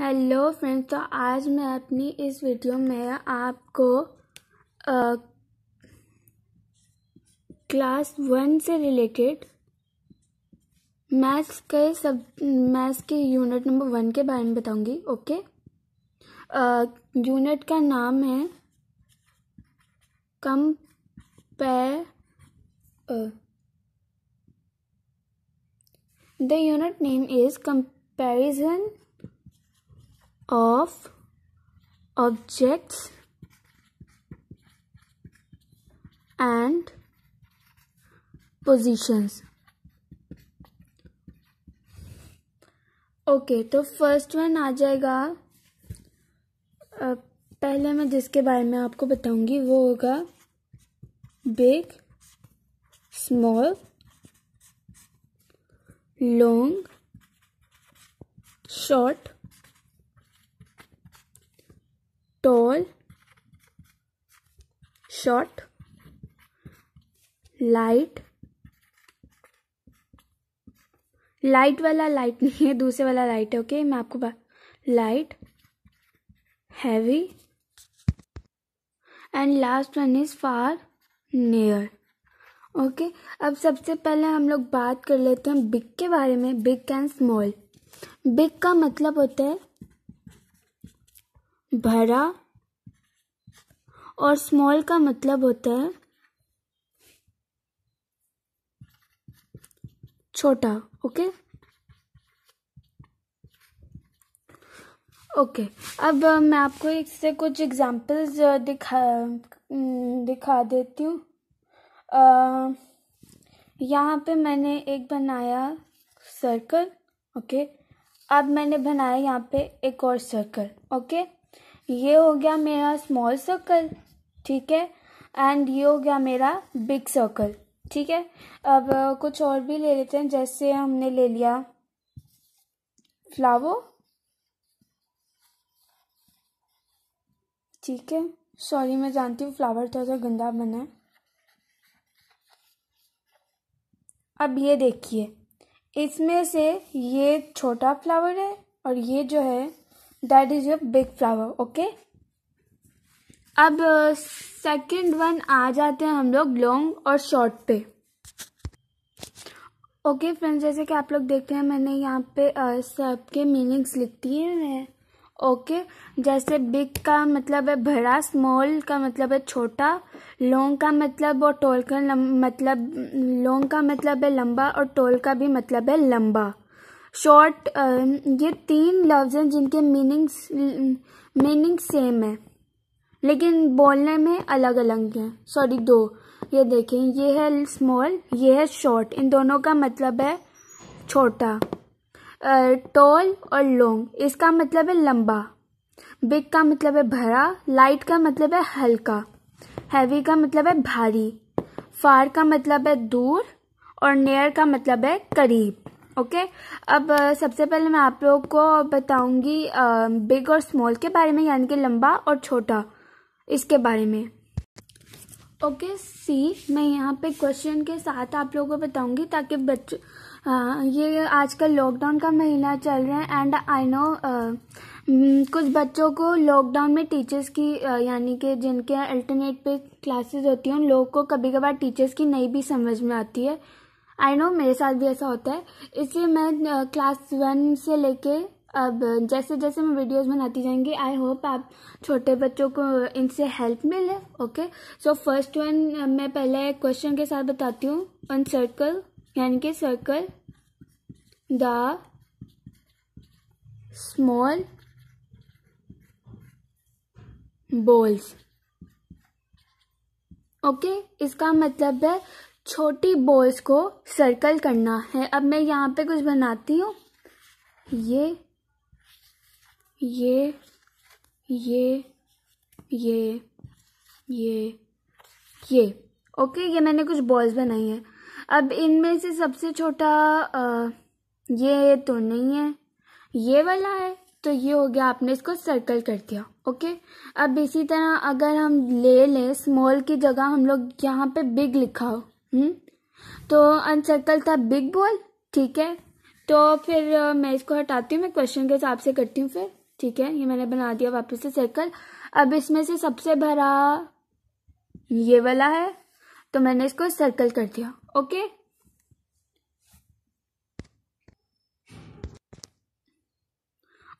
Hello friends तो आज मैं अपनी इस वीडियो में आपको क्लास वन से रिलेटेड मैथ्स के सब मैथ्स के यूनिट नंबर वन के बारे में बताऊंगी ओके यूनिट का नाम है come compare the unit name is comparison of objects and positions okay तो फर्स्ट वन आ जाएगा पहले मैं जिसके बारे में आपको बताऊंगी वो होगा big small long short tall short light light वाला लाइट नहीं है दूसरे वाला लाइट है ओके okay? मैं आपको light heavy and last one is far near okay अब सबसे पहले हम लोग बात कर लेते हैं बिग के बारे में बिग एंड स्मॉल बिग का मतलब होता है भरा और स्मॉल का मतलब होता है छोटा ओके ओके अब uh, मैं आपको इससे कुछ एग्जांपल्स uh, दिखा mm, दिखा देती हूँ uh, यहाँ पे मैंने एक बनाया सर्कल ओके अब मैंने बनाया यहाँ पे एक और सर्कल ओके ये हो गया मेरा स्मॉल सर्कल ठीक है एंड ये हो गया मेरा बिग सर्कल ठीक है अब कुछ और भी ले लेते हैं जैसे हमने ले लिया फ्लावर ठीक है सॉरी मैं जानती हूँ फ्लावर थोड़ा सा गंदा बना है अब ये देखिए इसमें से ये छोटा फ्लावर है और ये जो है that is your big flower okay अब uh, वन आ जाते हैं हम लोग लॉन्ग और शॉर्ट पे ओके okay, फ्रेंड्स जैसे कि आप लोग देखते हैं मैंने यहाँ पे सबके मीनिंग्स लिख दिए हैं ओके जैसे बिग का मतलब है बड़ा स्मॉल का मतलब है छोटा लॉन्ग का मतलब और टोल का मतलब लॉन्ग का मतलब है लंबा और टोल का भी मतलब है लंबा शॉर्ट um, ये तीन लफ्ज़ हैं जिनके मीनिंग्स मीनिंग सेम है लेकिन बोलने में अलग अलग हैं सॉरी दो ये देखें ये है स्मॉल ये है शॉर्ट इन दोनों का मतलब है छोटा टॉल और लॉन्ग इसका मतलब है लंबा बिग का मतलब है भरा लाइट का मतलब है हल्का हैवी का मतलब है भारी फार का मतलब है दूर और नियर का मतलब है करीब ओके okay? अब सबसे पहले मैं आप लोगों को बताऊंगी बिग और स्मॉल के बारे में यानी कि लंबा और छोटा इसके बारे में ओके okay, सी मैं यहाँ पे क्वेश्चन के साथ आप लोगों को बताऊंगी ताकि बच्चों ये आजकल लॉकडाउन का महीना चल रहा है एंड आई नो कुछ बच्चों को लॉकडाउन में टीचर्स की यानी कि जिनके अल्टरनेट पे क्लासेस होती हैं उन लोगों को कभी कभार टीचर्स की नहीं भी समझ में आती है आई नो मेरे साथ भी ऐसा होता है इसलिए मैं क्लास वन से लेके अब जैसे जैसे मैं वीडियोस बनाती जाएंगी आई होप आप छोटे बच्चों को इनसे हेल्प मिले ओके सो फर्स्ट वन मैं पहले क्वेश्चन के साथ बताती हूँ ऑन सर्कल यानी कि circle the small balls okay इसका मतलब है छोटी बॉल्स को सर्कल करना है अब मैं यहाँ पे कुछ बनाती हूँ ये ये ये ये ये ये ओके ये मैंने कुछ बॉल्स बनाई हैं अब इनमें से सबसे छोटा ये तो नहीं है ये वाला है तो ये हो गया आपने इसको सर्कल कर दिया ओके अब इसी तरह अगर हम ले लें स्मॉल की जगह हम लोग यहाँ पे बिग लिखा हो हुँ? हम्म? तो अनसर्कल था बिग बॉल ठीक है तो फिर मैं इसको हटाती हूँ मैं क्वेश्चन के हिसाब से करती हूँ फिर ठीक है ये मैंने बना दिया वापस से सर्कल अब इसमें से सबसे भरा ये वाला है तो मैंने इसको सर्कल कर दिया ओके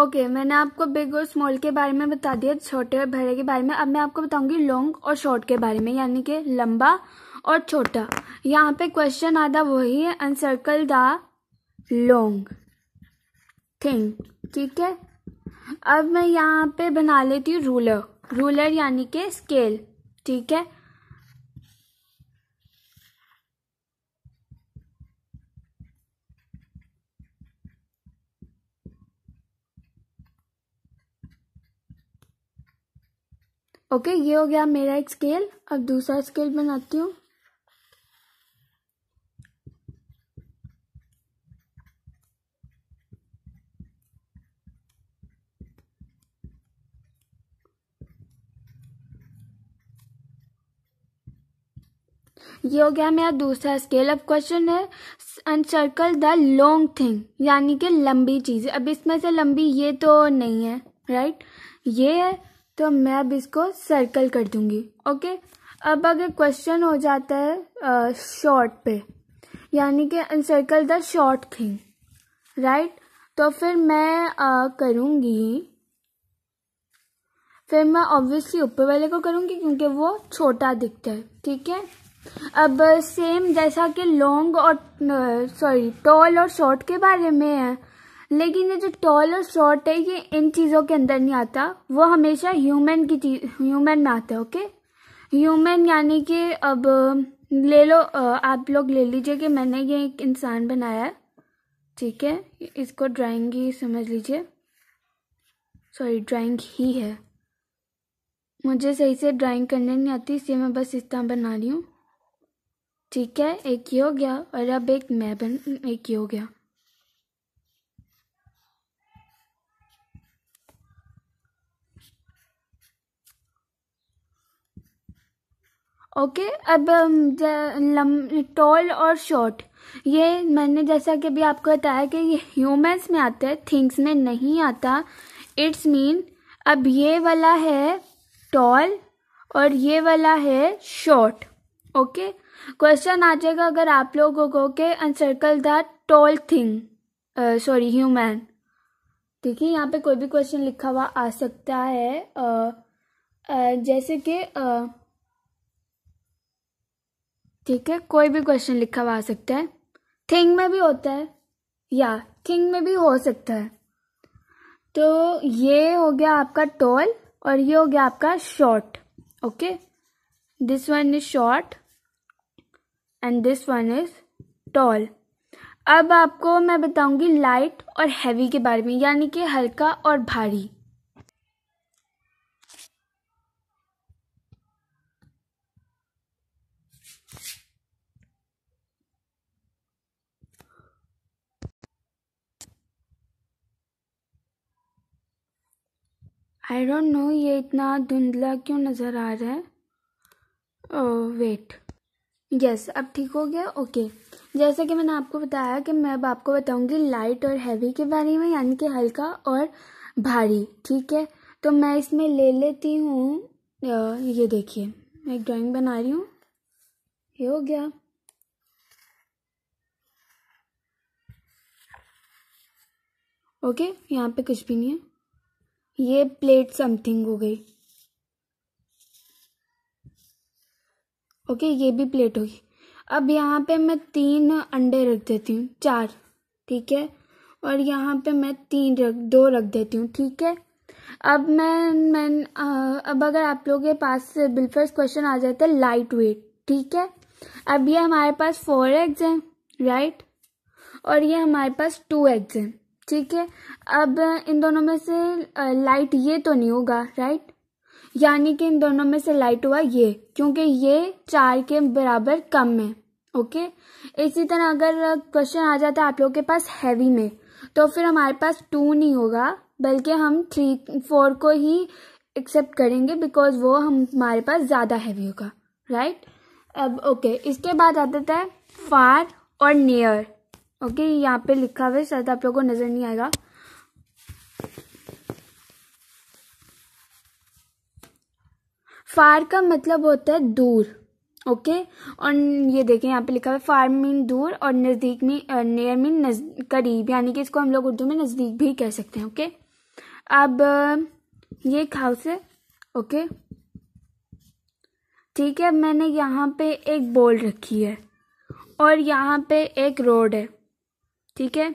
ओके मैंने आपको बिग और स्मॉल के बारे में बता दिया छोटे और भरे के बारे में अब मैं आपको बताऊंगी लॉन्ग और शॉर्ट के बारे में यानी कि लंबा और छोटा यहाँ पे क्वेश्चन आधा वही है अनसर्कल द लॉन्ग थिंग ठीक है अब मैं यहाँ पे बना लेती हूँ रूलर रूलर यानी के स्केल ठीक है ओके okay, ये हो गया मेरा एक स्केल अब दूसरा स्केल बनाती हूँ ये हो गया मेरा दूसरा स्केल अब क्वेश्चन है अनसर्कल द लॉन्ग थिंग यानी कि लंबी चीज़ अब इसमें से लंबी ये तो नहीं है राइट ये है तो मैं अब इसको सर्कल कर दूंगी ओके अब अगर क्वेश्चन हो जाता है शॉर्ट पे यानी कि uncircle the short thing right तो फिर मैं आ, फिर मैं ऑब्वियसली ऊपर वाले को करूंगी क्योंकि वो छोटा दिखता है ठीक है अब सेम जैसा कि लॉन्ग और सॉरी टॉल और शॉर्ट के बारे में है लेकिन ये जो टॉल और शॉर्ट है ये इन चीज़ों के अंदर नहीं आता वो हमेशा ह्यूमन की चीज ह्यूमन में आता है ओके ह्यूमन यानी कि अब ले लो आप लोग ले लीजिए कि मैंने ये एक इंसान बनाया है ठीक है इसको ड्राइंग ही समझ लीजिए सॉरी ड्राइंग ही है मुझे सही से ड्राइंग करने नहीं आती इसलिए मैं बस इस तरह बना रही हूँ ठीक है एक ही हो गया और अब एक मैं बन एक ही हो गया ओके अब um, लम टॉल और शॉर्ट ये मैंने जैसा कि अभी आपको बताया कि ये ह्यूमंस में आता है थिंग्स में नहीं आता इट्स मीन अब ये वाला है टॉल और ये वाला है शॉर्ट ओके okay? क्वेश्चन आ जाएगा अगर आप लोगों को के uncircle the tall thing sorry human ठीक है यहाँ पे कोई भी क्वेश्चन लिखा हुआ आ सकता है uh, uh, जैसे कि ठीक uh, है कोई भी क्वेश्चन लिखा हुआ आ सकता है थिंग में भी होता है या थिंग में भी हो सकता है तो ये हो गया आपका टोल और ये हो गया आपका short okay this one is short and this one is tall अब आपको मैं बताऊंगी लाइट और हैवी के बारे में यानी कि हल्का और भारी आई डोंट नो ये इतना धुंधला क्यों नज़र आ रहा है वेट oh, यस yes, अब ठीक हो गया ओके okay. जैसे कि मैंने आपको बताया कि मैं अब आपको बताऊंगी लाइट और हैवी के बारे में यानी कि हल्का और भारी ठीक है तो मैं इसमें ले लेती हूँ ये देखिए मैं एक ड्राइंग बना रही हूँ ये हो गया ओके okay, यहाँ पे कुछ भी नहीं है ये प्लेट समथिंग हो गई ओके ये भी प्लेट होगी अब यहाँ पे मैं तीन अंडे रख देती हूँ चार ठीक है और यहाँ पे मैं तीन रख दो रख देती हूँ ठीक है अब मैं मैं आ, अब अगर आप लोगों के पास बिलफर्स क्वेश्चन आ जाता है लाइट वेट ठीक है अब ये हमारे पास फोर एग्ज हैं राइट और ये हमारे पास टू एग्ज हैं ठीक है अब इन दोनों में से लाइट ये तो नहीं होगा राइट यानी कि इन दोनों में से लाइट हुआ ये क्योंकि ये चार के बराबर कम है ओके इसी तरह अगर क्वेश्चन आ जाता है आप लोग के पास हैवी में तो फिर हमारे पास टू नहीं होगा बल्कि हम थ्री फोर को ही एक्सेप्ट करेंगे बिकॉज वो हम हमारे पास ज़्यादा हैवी होगा राइट अब ओके इसके बाद आ जाता है फार और नियर ओके यहाँ पे लिखा हुआ है शायद आप लोगों को नज़र नहीं आएगा फार का मतलब होता है दूर ओके okay? और ये देखें यहाँ पे लिखा हुआ है फार मीन दूर और नज़दीक मीन नियर मीन करीब यानी कि इसको हम लोग उर्दू में नज़दीक भी कह सकते हैं ओके okay? अब ये एक हाउस है ओके ठीक है मैंने यहाँ पे एक बोल रखी है और यहाँ पे एक रोड है ठीक है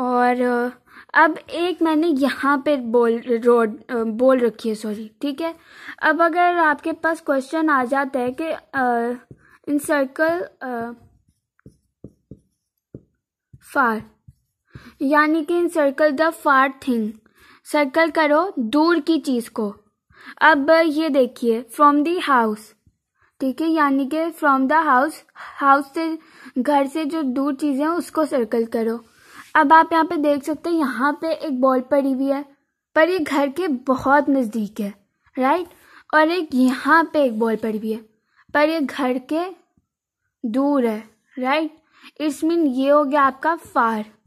और अब एक मैंने यहाँ पे बोल रोड बोल रखी है सॉरी ठीक है अब अगर आपके पास क्वेश्चन आ जाता है कि इन सर्कल फार यानी कि encircle the far thing circle करो दूर की चीज़ को अब ये देखिए फ्रॉम द हाउस ठीक है यानी कि फ्रॉम द हाउस हाउस से घर से जो दूर चीज़ें हैं उसको सर्कल करो अब आप यहाँ पे देख सकते हैं यहाँ पे एक बॉल पड़ी हुई है पर ये घर के बहुत नज़दीक है राइट और एक यहाँ पे एक बॉल पड़ी हुई है पर ये घर के दूर है राइट इट्स मीन ये हो गया आपका फार